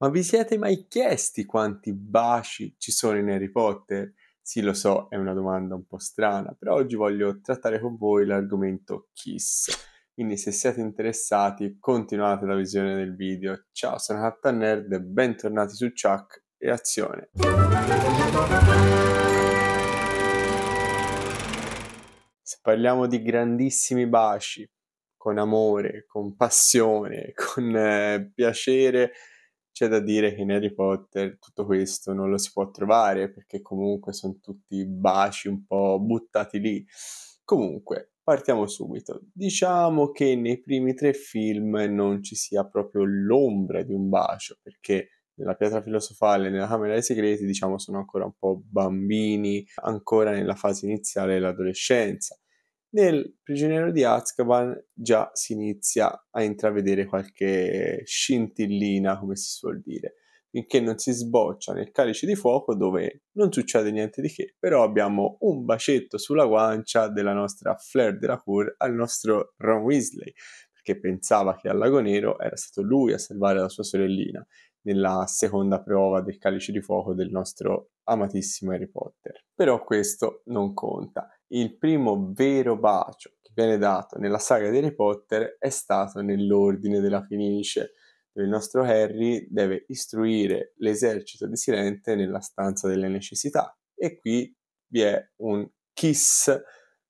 Ma vi siete mai chiesti quanti baci ci sono in Harry Potter? Sì, lo so, è una domanda un po' strana, però oggi voglio trattare con voi l'argomento Kiss. Quindi se siete interessati, continuate la visione del video. Ciao, sono Hatta Nerd e bentornati su Chuck e Azione. Se parliamo di grandissimi baci, con amore, con passione, con eh, piacere, c'è da dire che in Harry Potter tutto questo non lo si può trovare perché comunque sono tutti baci un po' buttati lì. Comunque, partiamo subito. Diciamo che nei primi tre film non ci sia proprio l'ombra di un bacio perché nella pietra filosofale e nella camera dei segreti, diciamo, sono ancora un po' bambini, ancora nella fase iniziale dell'adolescenza. Nel prigioniero di Azkaban già si inizia a intravedere qualche scintillina, come si suol dire, finché non si sboccia nel calice di fuoco dove non succede niente di che, però abbiamo un bacetto sulla guancia della nostra Flair de la Cour al nostro Ron Weasley, che pensava che al Lago Nero era stato lui a salvare la sua sorellina nella seconda prova del calice di fuoco del nostro amatissimo Harry Potter però questo non conta. Il primo vero bacio che viene dato nella saga di Harry Potter è stato nell'ordine della Fenice, dove il nostro Harry deve istruire l'esercito di Silente nella stanza delle necessità. E qui vi è un kiss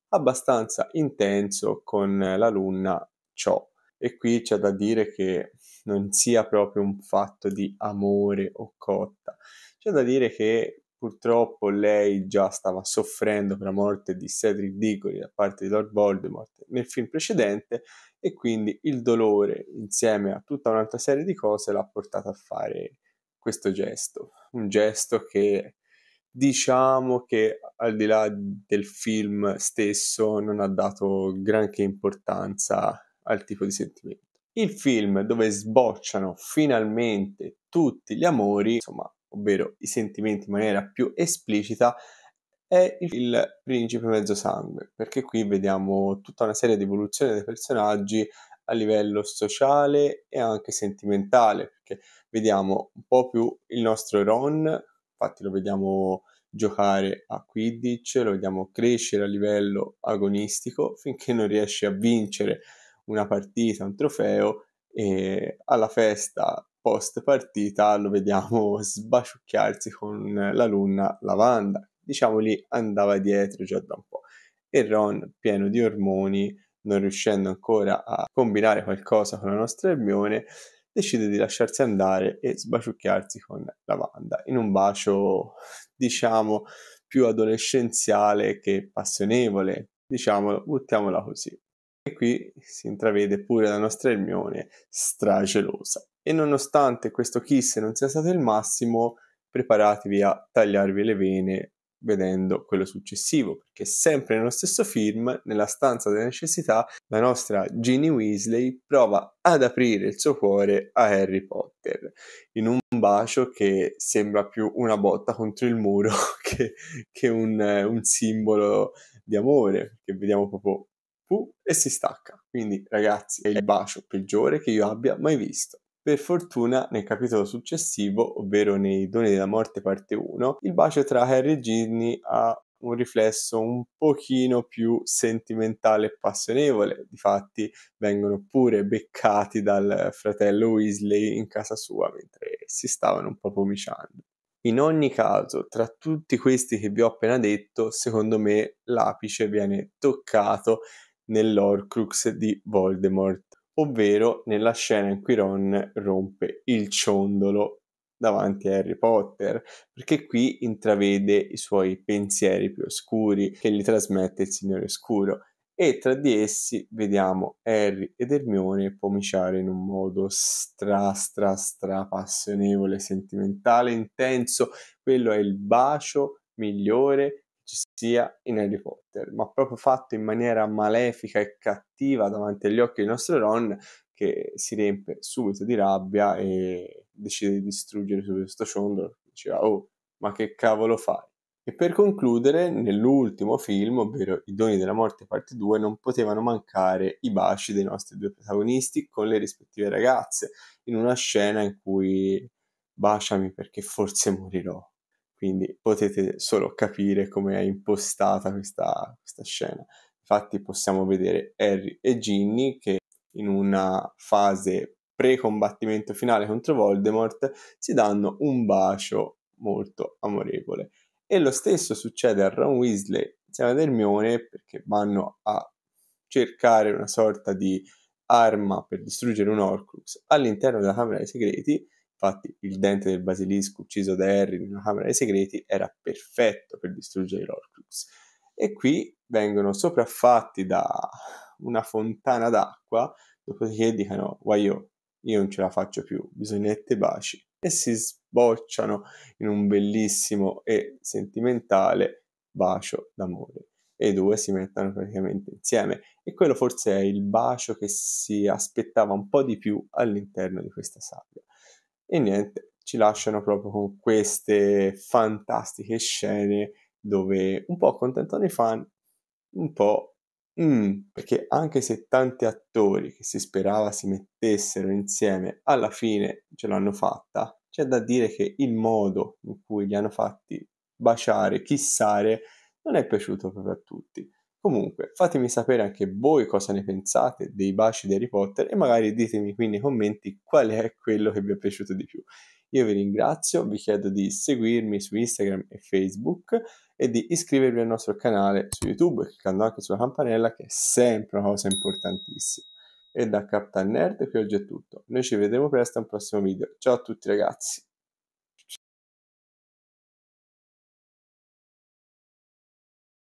abbastanza intenso con l'alunna Cho. E qui c'è da dire che non sia proprio un fatto di amore o cotta, c'è da dire che Purtroppo lei già stava soffrendo per la morte di Cedric Diggory da parte di Lord Voldemort nel film precedente e quindi il dolore insieme a tutta un'altra serie di cose l'ha portata a fare questo gesto, un gesto che diciamo che al di là del film stesso non ha dato granché importanza al tipo di sentimento. Il film dove sbocciano finalmente tutti gli amori, insomma, ovvero i sentimenti in maniera più esplicita, è il principe mezzo sangue, perché qui vediamo tutta una serie di evoluzioni dei personaggi a livello sociale e anche sentimentale, perché vediamo un po' più il nostro Ron, infatti lo vediamo giocare a Quidditch, lo vediamo crescere a livello agonistico finché non riesce a vincere una partita, un trofeo e alla festa post partita lo vediamo sbaciucchiarsi con l'alunna Lavanda. Diciamo lì andava dietro già da un po'. E Ron, pieno di ormoni, non riuscendo ancora a combinare qualcosa con la nostra Hermione, decide di lasciarsi andare e sbaciucchiarsi con Lavanda in un bacio, diciamo, più adolescenziale che passionevole. Diciamolo, buttiamola così. E qui si intravede pure la nostra Hermione stragelosa e nonostante questo kiss non sia stato il massimo, preparatevi a tagliarvi le vene vedendo quello successivo, perché sempre nello stesso film, nella stanza delle necessità, la nostra Ginny Weasley prova ad aprire il suo cuore a Harry Potter in un bacio che sembra più una botta contro il muro che, che un, un, simbolo di amore, che vediamo proprio uh, e si stacca. Quindi ragazzi, è il bacio peggiore che io abbia mai visto. Per fortuna, nel capitolo successivo, ovvero nei Doni della Morte parte 1, il bacio tra Harry e Ginny ha un riflesso un pochino più sentimentale e passionevole. Difatti vengono pure beccati dal fratello Weasley in casa sua mentre si stavano un po' pomiciando. In ogni caso, tra tutti questi che vi ho appena detto, secondo me l'apice viene toccato nell'Orcrux di Voldemort ovvero nella scena in cui Ron rompe il ciondolo davanti a Harry Potter, perché qui intravede i suoi pensieri più oscuri che gli trasmette il Signore Oscuro e tra di essi vediamo Harry ed Hermione pomiciare in un modo stra stra stra passionevole, sentimentale, intenso. Quello è il bacio migliore che ci sia in Harry Potter battere, ma proprio fatto in maniera malefica e cattiva davanti agli occhi di Ron, che si riempie subito di rabbia e decide di distruggere subito questo ciondolo. Diceva, oh, ma che cavolo fai? E per concludere, nell'ultimo film, ovvero I doni della morte parte 2, non potevano mancare i baci dei nostri due protagonisti con le rispettive ragazze, in una scena in cui baciami perché forse morirò quindi potete solo capire come è impostata questa, questa scena. Infatti possiamo vedere Harry e Ginny che in una fase pre-combattimento finale contro Voldemort si danno un bacio molto amorevole. E lo stesso succede a Ron Weasley insieme ad Hermione perché vanno a cercare una sorta di arma per distruggere un Horcrux all'interno della Camera dei Segreti Infatti il dente del basilisco ucciso da Harry in una camera dei segreti era perfetto per distruggere l'Orcrux. E qui vengono sopraffatti da una fontana d'acqua, dopodiché dicono, guaio, io non ce la faccio più, bisognette baci. E si sbocciano in un bellissimo e sentimentale bacio d'amore. E i due si mettono praticamente insieme. E quello forse è il bacio che si aspettava un po' di più all'interno di questa saga. E niente, ci lasciano proprio con queste fantastiche scene dove un po' accontentano i fan, un po' mm, perché anche se tanti attori che si sperava si mettessero insieme alla fine ce l'hanno fatta, c'è da dire che il modo in cui li hanno fatti baciare, chissare, non è piaciuto proprio a tutti. Comunque, fatemi sapere anche voi cosa ne pensate dei baci di Harry Potter e magari ditemi qui nei commenti qual è quello che vi è piaciuto di più. Io vi ringrazio, vi chiedo di seguirmi su Instagram e Facebook e di iscrivervi al nostro canale su YouTube, cliccando anche sulla campanella che è sempre una cosa importantissima. E da Captain Nerd qui oggi è tutto. Noi ci vedremo presto a un prossimo video. Ciao a tutti ragazzi!